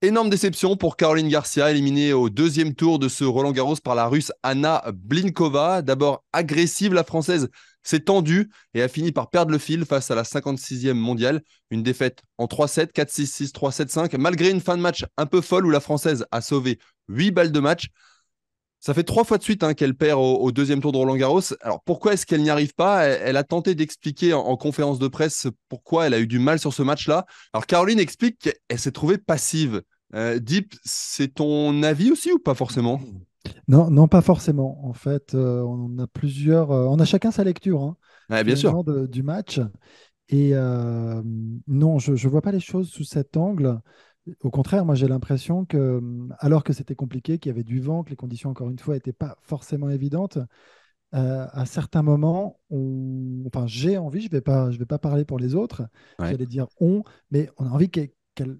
Énorme déception pour Caroline Garcia, éliminée au deuxième tour de ce Roland Garros par la russe Anna Blinkova. D'abord agressive, la française s'est tendue et a fini par perdre le fil face à la 56e mondiale. Une défaite en 3-7, 4-6-6, 3-7-5, malgré une fin de match un peu folle où la française a sauvé 8 balles de match. Ça fait trois fois de suite hein, qu'elle perd au, deuxième tour de Roland Garros. Alors pourquoi est-ce qu'elle n'y arrive pas elle, a tenté d'expliquer en, conférence de presse pourquoi elle a eu du mal sur ce match-là. Alors Caroline explique qu'elle s'est trouvée passive. Euh, Deep, c'est ton avis aussi ou pas forcément non, non, pas forcément. En fait, euh, on a plusieurs. Euh, on a chacun sa lecture. Hein, du match. Et non, je ne vois pas les choses sous cet angle. Au contraire, moi j'ai l'impression que, mm, alors que c'était compliqué, qu'il y avait du vent, que les conditions, encore une fois, n'étaient pas forcément évidentes, euh, à certains moments, on... enfin, j'ai envie, je ne vais, pas, je vais pas parler pour les autres, j'allais dire on, mais on a envie qu'elle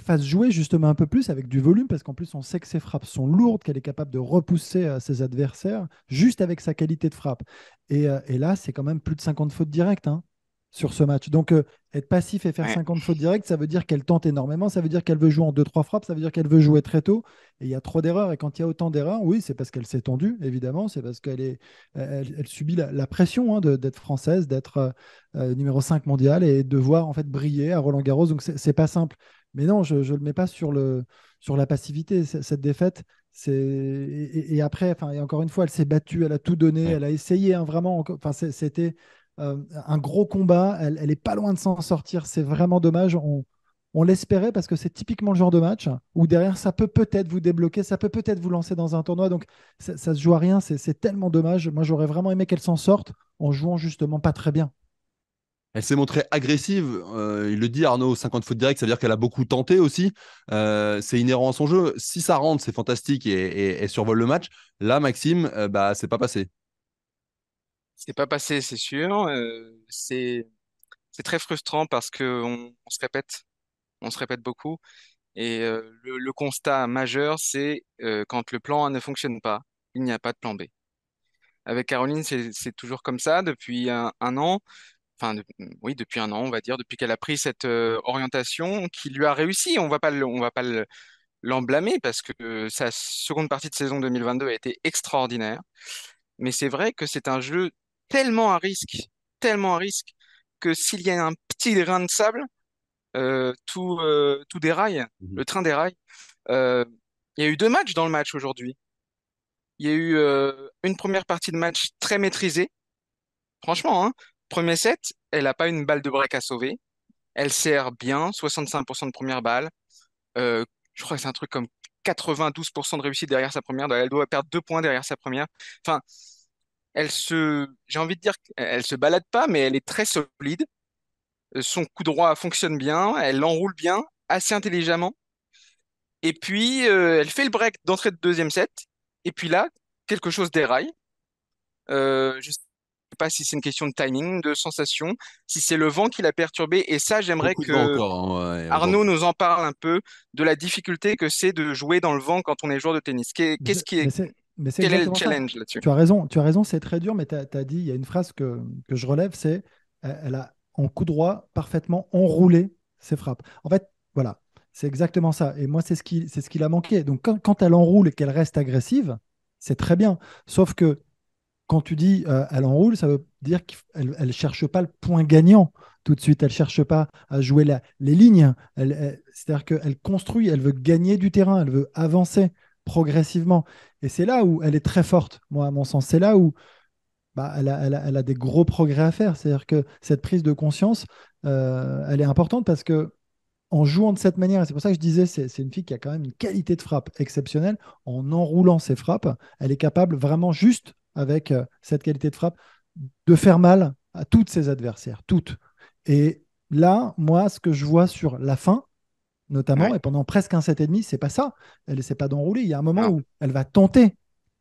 fasse jouer justement un peu plus avec du volume, parce qu'en plus, on sait que ses frappes sont lourdes, qu'elle est capable de repousser euh, ses adversaires juste avec sa qualité de frappe. Et, euh, là, c'est quand même plus de 50 fautes directes. Hein sur ce match. Donc, euh, être passif et faire 50 fautes directes, ça veut dire qu'elle tente énormément, ça veut dire qu'elle veut jouer en 2-3 frappes, ça veut dire qu'elle veut jouer très tôt. Et il y a trop d'erreurs. Et quand il y a autant d'erreurs, oui, c'est parce qu'elle s'est tendue, évidemment, c'est parce qu'elle est, elle, subit la, pression hein, d'être française, d'être euh, euh, numéro 5 mondial et de voir en fait briller à Roland Garros. Donc, c'est pas simple. Mais non, je ne le mets pas sur, le, sur la passivité, cette défaite. Et, et, après, et encore une fois, elle s'est battue, elle a tout donné, elle a essayé, hein, vraiment. c'était euh, un gros combat. Elle, est pas loin de s'en sortir. C'est vraiment dommage. On, l'espérait parce que c'est typiquement le genre de match où derrière ça peut peut-être vous débloquer, ça peut peut-être vous lancer dans un tournoi. Donc ça, ça se joue à rien, c'est tellement dommage. Moi j'aurais vraiment aimé qu'elle s'en sorte en jouant justement pas très bien. Elle s'est montrée agressive, euh, il le dit Arnaud, 50 foot direct, ça veut dire qu'elle a beaucoup tenté aussi. Euh, c'est inhérent à son jeu. Si ça rentre, c'est fantastique et, et, survole le match. Là, Maxime, bah c'est pas passé. C'est pas passé, c'est sûr. Euh, c'est très frustrant parce qu'on on, se répète, on se répète beaucoup. Et euh, le, constat majeur, c'est euh, quand le plan A ne fonctionne pas, il n'y a pas de plan B. Avec Caroline, c'est toujours comme ça depuis un, an. Enfin, oui, depuis un an, on va dire, depuis qu'elle a pris cette orientation qui lui a réussi. On va pas, va pas le- l'en parce que sa seconde partie de saison 2022 a été extraordinaire. Mais c'est vrai que c'est un jeu tellement à risque, tellement à risque que s'il y a un petit grain de sable, euh, tout, euh, tout déraille, mmh le train déraille. Euh, il y a eu deux matchs dans le match aujourd'hui. Il y a eu une première partie de match très maîtrisée. Franchement, hein, premier set, elle n'a pas une balle de break à sauver. Elle sert bien, 65% de première balle. je crois que c'est un truc comme 92% de réussite derrière sa première. Elle doit perdre deux points derrière sa première. Enfin, elle se, j'ai envie de dire, elle se balade pas, mais elle est très solide. Euh, son coup droit fonctionne bien, elle l'enroule bien, assez intelligemment. Et puis, euh, elle fait le break d'entrée de deuxième set. Et puis là, quelque chose déraille. Euh, je ne sais pas si c'est une question de timing, de sensation, si c'est le vent qui l'a perturbé. Et ça, j'aimerais que hein, Arnaud nous en parle un peu de la difficulté que c'est de jouer dans le vent quand on est joueur de tennis. Qu'est-ce qui est... Mais le challenge Tu as raison, tu as raison, c'est très dur, mais tu as, dit, il y a une phrase que, je relève, c'est elle a en coup droit parfaitement enroulé ses frappes. En fait, voilà, c'est exactement ça. Et moi, c'est ce qui, c'est ce qu'il a manqué. Donc, quand, elle enroule et qu'elle reste agressive, c'est très bien. Sauf que quand tu dis euh, elle enroule, ça veut dire qu'elle ne cherche pas le point gagnant tout de suite. Elle cherche pas à jouer les lignes. c'est-à-dire qu'elle construit, elle veut gagner du terrain, elle veut avancer progressivement. Et c'est là où elle est très forte, moi, à mon sens. C'est là où bah, elle, a, elle, des gros progrès à faire. C'est-à-dire que cette prise de conscience, euh, elle est importante parce que en jouant de cette manière, et c'est pour ça que je disais, c'est, c'est une fille qui a quand même une qualité de frappe exceptionnelle. En enroulant ses frappes, elle est capable vraiment juste avec euh, cette qualité de frappe de faire mal à toutes ses adversaires, toutes. Et là, moi, ce que je vois sur la fin, notamment, et pendant presque un set et demi, c'est pas ça. Elle essaie pas d'enrouler. Il y a un moment où elle va tenter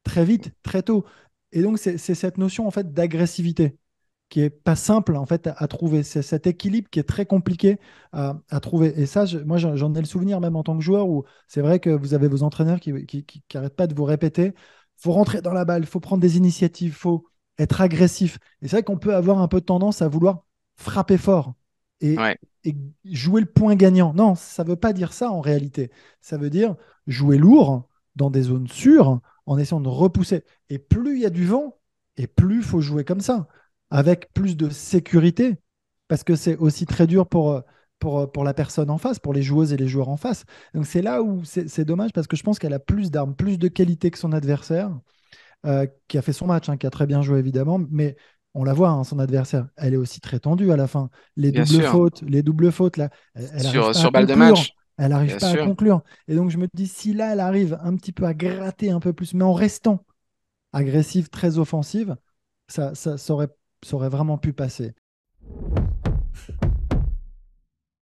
très vite, très tôt. Et donc, c'est cette notion en fait d'agressivité qui est pas simple en fait à, trouver. C'est cet équilibre qui est très compliqué à, trouver. Et ça, moi, j'en ai le souvenir même en tant que joueur où c'est vrai que vous avez vos entraîneurs qui n'arrêtent qui, pas de vous répéter. Faut rentrer dans la balle, il faut prendre des initiatives, faut être agressif. Et c'est vrai qu'on peut avoir un peu de tendance à vouloir frapper fort et, jouer le point gagnant. Non, ça ne veut pas dire ça en réalité. Ça veut dire jouer lourd dans des zones sûres en essayant de repousser. Et plus il y a du vent, et plus il faut jouer comme ça, avec plus de sécurité, parce que c'est aussi très dur pour, pour, pour la personne en face, pour les joueuses et les joueurs en face. Donc c'est là où c'est dommage, parce que je pense qu'elle a plus d'armes, plus de qualité que son adversaire. Euh, qui a fait son match, hein, qui a très bien joué évidemment, mais on la voit, hein, son adversaire, elle est aussi très tendue à la fin. Les doubles fautes, les doubles fautes, là, elle, sur, de Elle n'arrive pas à conclure. Et donc, je me dis, si là, elle arrive un petit peu à gratter un peu plus, mais en restant agressive, très offensive, ça, ça, ça, aurait, ça aurait, vraiment pu passer.